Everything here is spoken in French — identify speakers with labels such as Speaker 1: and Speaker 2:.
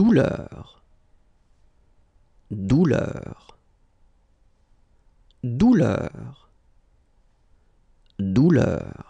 Speaker 1: douleur, douleur, douleur, douleur.